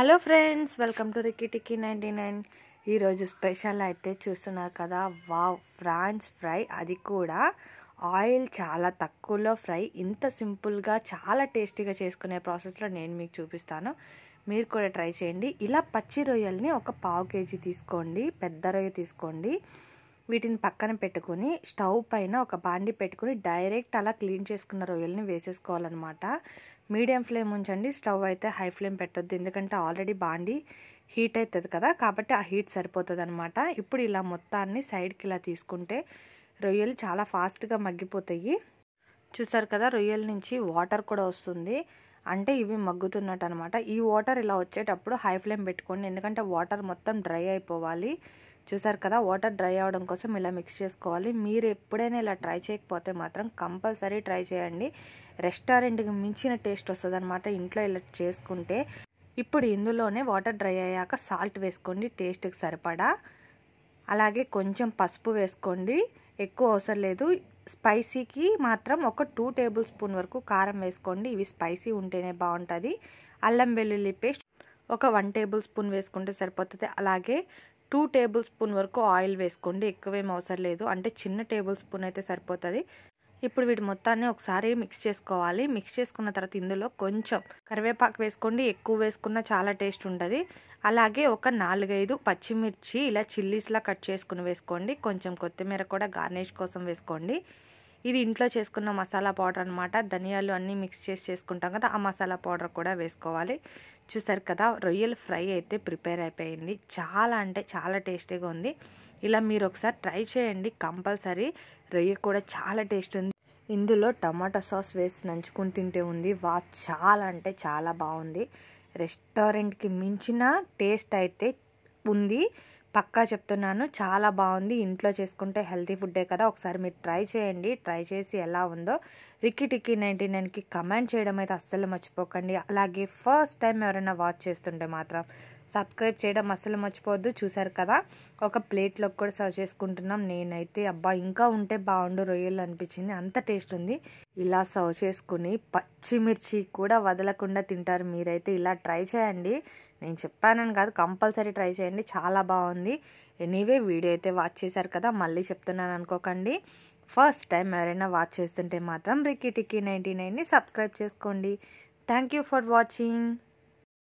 hello friends welcome to Rikki Tikki ninety nine ఈరోజు special అయితే చూస్తున్నారు కదా వావ్ ఫ్రాన్స్ ఫ్రై అది కూడా ఆయిల్ చాలా తక్కువలో ఫ్రై ఇంత సింపుల్గా చాలా టేస్టీగా చేసుకునే ప్రాసెస్లో నేను మీకు చూపిస్తాను మీరు కూడా ట్రై చేయండి ఇలా పచ్చి రొయ్యల్ని ఒక పావు కేజీ తీసుకోండి పెద్ద రొయ్య తీసుకోండి వీటిని పక్కన పెట్టుకుని స్టవ్ పైన ఒక బాండి పెట్టుకుని డైరెక్ట్ అలా క్లీన్ చేసుకున్న రొయ్యల్ని వేసేసుకోవాలన్నమాట మీడియం ఫ్లేమ్ ఉంచండి స్టవ్ అయితే హై ఫ్లేమ్ పెట్టొద్దు ఎందుకంటే ఆల్రెడీ బాండి హీట్ అవుతుంది కదా కాబట్టి ఆ హీట్ సరిపోతుంది అనమాట ఇప్పుడు ఇలా మొత్తాన్ని సైడ్కి ఇలా తీసుకుంటే రొయ్యలు చాలా ఫాస్ట్గా మగ్గిపోతాయి చూసారు కదా రొయ్యల నుంచి వాటర్ కూడా వస్తుంది అంటే ఇవి మగ్గుతున్నట్టు అనమాట ఈ వాటర్ ఇలా వచ్చేటప్పుడు హై ఫ్లేమ్ పెట్టుకోండి ఎందుకంటే వాటర్ మొత్తం డ్రై అయిపోవాలి చూసారు కదా వాటర్ డ్రై అవడం కోసం ఇలా మిక్స్ చేసుకోవాలి మీరు ఎప్పుడైనా ఇలా ట్రై చేయకపోతే మాత్రం కంపల్సరీ ట్రై చేయండి రెస్టారెంట్కి మించిన టేస్ట్ వస్తుంది ఇంట్లో ఇలా చేసుకుంటే ఇప్పుడు ఇందులోనే వాటర్ డ్రై అయ్యాక సాల్ట్ వేసుకోండి టేస్ట్కి సరిపడా అలాగే కొంచెం పసుపు వేసుకోండి ఎక్కువ అవసరం లేదు స్పైసీకి మాత్రం ఒక టూ టేబుల్ స్పూన్ వరకు కారం వేసుకోండి ఇవి స్పైసీ ఉంటేనే బాగుంటుంది అల్లం వెల్లుల్లి పేస్ట్ ఒక వన్ టేబుల్ స్పూన్ వేసుకుంటే సరిపోతుంది అలాగే టూ టేబుల్ స్పూన్ వరకు ఆయిల్ వేసుకోండి ఎక్కువేం అవసరం లేదు అంటే చిన్న టేబుల్ స్పూన్ అయితే సరిపోతుంది ఇప్పుడు వీటి మొత్తాన్ని ఒకసారి మిక్స్ చేసుకోవాలి మిక్స్ చేసుకున్న తర్వాత ఇందులో కొంచెం కరివేపాకు వేసుకోండి ఎక్కువ వేసుకున్న చాలా టేస్ట్ ఉంటుంది అలాగే ఒక నాలుగైదు పచ్చిమిర్చి ఇలా చిల్లీస్లా కట్ చేసుకుని వేసుకోండి కొంచెం కొత్తిమీర కూడా గార్నిష్ కోసం వేసుకోండి ఇది ఇంట్లో చేసుకున్న మసాలా పౌడర్ అనమాట ధనియాలు అన్నీ మిక్స్ చేసి చేసుకుంటాం కదా ఆ మసాలా పౌడర్ కూడా వేసుకోవాలి చూసారు కదా రొయ్యలు ఫ్రై అయితే ప్రిపేర్ అయిపోయింది చాలా అంటే చాలా టేస్టీగా ఉంది ఇలా మీరు ఒకసారి ట్రై చేయండి కంపల్సరీ రొయ్య కూడా చాలా టేస్ట్ ఉంది ఇందులో టమాటా సాస్ వేసి నంచుకుని తింటే ఉంది వా చాలా అంటే చాలా బాగుంది రెస్టారెంట్కి మించిన టేస్ట్ అయితే ఉంది పక్కా చెప్తున్నాను చాలా బాగుంది ఇంట్లో చేసుకుంటే హెల్తీ ఫుడ్డే కదా ఒకసారి మీరు ట్రై చేయండి ట్రై చేసి ఎలా ఉందో రిక్కి టిక్కీ నైంటీ నైన్కి కమెంట్ చేయడం అయితే అస్సలు మర్చిపోకండి అలాగే ఫస్ట్ టైం ఎవరైనా వాచ్ చేస్తుంటే మాత్రం సబ్స్క్రైబ్ చేయడం అస్సలు మర్చిపోవద్దు చూసారు కదా ఒక ప్లేట్లోకి కూడా సర్వ్ చేసుకుంటున్నాం నేనైతే అబ్బా ఇంకా ఉంటే బాగుండు రొయ్యలు అనిపించింది అంత టేస్ట్ ఉంది ఇలా సర్వ్ చేసుకుని పచ్చిమిర్చి కూడా వదలకుండా తింటారు మీరైతే ఇలా ట్రై చేయండి నేను చెప్పానని కాదు కంపల్సరీ ట్రై చేయండి చాలా బాగుంది ఎనీవే వీడియో అయితే వాచ్ చేశారు కదా మళ్ళీ చెప్తున్నాను అనుకోకండి ఫస్ట్ టైం ఎవరైనా వాచ్ చేస్తుంటే మాత్రం రికీ టిక్కీ నైంటీ నైన్ని సబ్స్క్రైబ్ చేసుకోండి థ్యాంక్ యూ ఫర్ వాచింగ్